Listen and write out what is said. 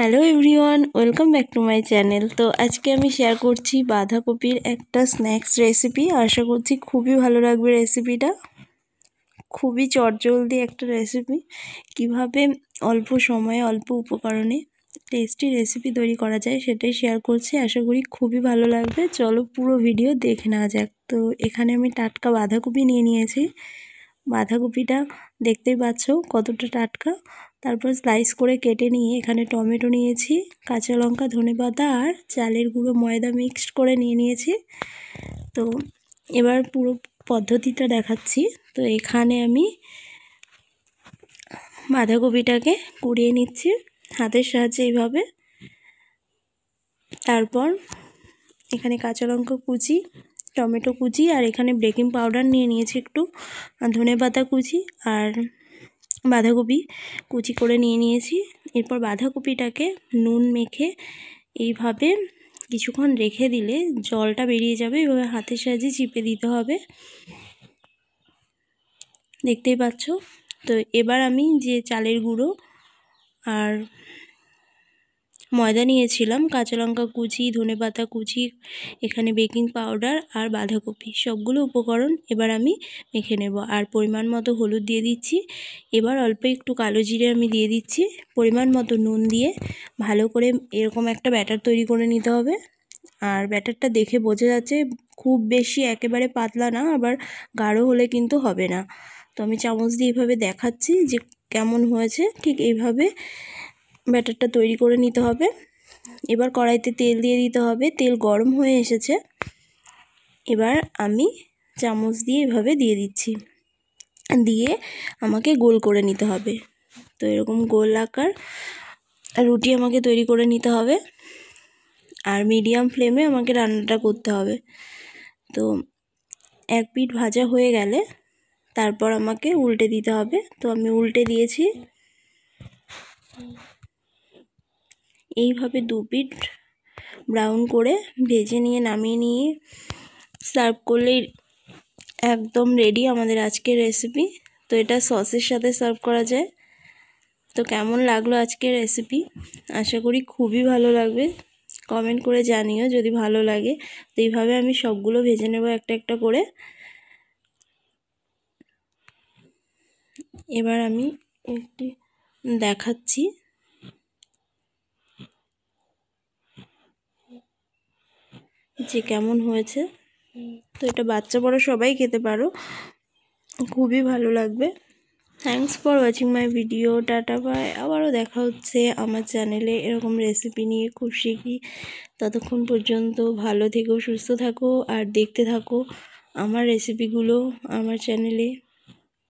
hello everyone welcome back to my channel তো আজকে আমি শেয়ার করছি বাঁধাকপির একটা স্ন্যাক্স রেসিপি আশা করছি খুবই ভালো লাগবে রেসিপিটা খুবই চটজলদি একটা রেসিপি কিভাবে অল্প সময়ে অল্প উপকরণে টেস্টি রেসিপি তৈরি করা যায় সেটাই শেয়ার করছি আশা করি খুবই ভালো লাগবে চলো পুরো ভিডিও দেখে নেওয়া যাক তো এখানে আমি টাটকা বাঁধাকপি নিয়ে নিয়েছি বাঁধাকপিটা দেখতেই পাচ্ছ কতটা টাটকা তারপর স্লাইস করে কেটে নিয়ে এখানে টমেটো নিয়েছি কাঁচা লঙ্কা ধনে পাতা আর চালের গুঁড়ো ময়দা মিক্সড করে নিয়ে নিয়েছি তো এবার পুরো পদ্ধতিটা দেখাচ্ছি তো এখানে আমি বাঁধাকপিটাকে কুড়িয়ে নিচ্ছি হাতের সাহায্যে এইভাবে তারপর এখানে কাঁচা লঙ্কা কুচি টমেটো কুচি আর এখানে বেকিং পাউডার নিয়ে নিয়েছি একটু ধনে পাতা কুচি আর বাঁধাকপি কুচি করে নিয়ে নিয়েছি এরপর বাঁধাকপিটাকে নুন মেখে এইভাবে কিছুক্ষণ রেখে দিলে জলটা বেরিয়ে যাবে এভাবে হাতের সাহায্যে চিপে দিতে হবে দেখতেই পাচ্ছ তো এবার আমি যে চালের গুঁড়ো আর ময়দা নিয়েছিলাম কাঁচা লঙ্কা কুচি ধনে পাতা কুচি এখানে বেকিং পাউডার আর বাঁধাকপি সবগুলো উপকরণ এবার আমি মেখে নেব আর পরিমাণ মতো হলুদ দিয়ে দিচ্ছি এবার অল্প একটু কালো জিরে আমি দিয়ে দিচ্ছি পরিমাণ মতো নুন দিয়ে ভালো করে এরকম একটা ব্যাটার তৈরি করে নিতে হবে আর ব্যাটারটা দেখে বোঝা যাচ্ছে খুব বেশি একেবারে পাতলা না আবার গাঢ় হলে কিন্তু হবে না তো আমি চামচ দিয়ে এভাবে দেখাচ্ছি যে কেমন হয়েছে ঠিক এইভাবে ব্যাটারটা তৈরি করে নিতে হবে এবার কড়াইতে তেল দিয়ে দিতে হবে তেল গরম হয়ে এসেছে এবার আমি চামচ দিয়ে এভাবে দিয়ে দিচ্ছি দিয়ে আমাকে গোল করে নিতে হবে তো এরকম গোল আকার রুটি আমাকে তৈরি করে নিতে হবে আর মিডিয়াম ফ্লেমে আমাকে রান্নাটা করতে হবে তো এক পিঠ ভাজা হয়ে গেলে তারপর আমাকে উল্টে দিতে হবে তো আমি উল্টে দিয়েছি এইভাবে দু পিট ব্রাউন করে ভেজে নিয়ে নামিয়ে নিয়ে সার্ভ করলেই একদম রেডি আমাদের আজকের রেসিপি তো এটা সসের সাথে সার্ভ করা যায় তো কেমন লাগলো আজকের রেসিপি আশা করি খুবই ভালো লাগবে কমেন্ট করে জানিও যদি ভালো লাগে তো এইভাবে আমি সবগুলো ভেজে নেব একটা একটা করে এবার আমি একটি দেখাচ্ছি যে কেমন হয়েছে তো এটা বাচ্চা বড় সবাই খেতে পারো খুবই ভালো লাগবে thanks for watching my video tata bye আবারও দেখা হচ্ছে আমার চ্যানেলে এরকম রেসিপি নিয়ে খুব শিখি ততক্ষণ পর্যন্ত ভালো থেকো সুস্থ থাকো আর দেখতে থাকো আমার রেসিপিগুলো আমার চ্যানেলে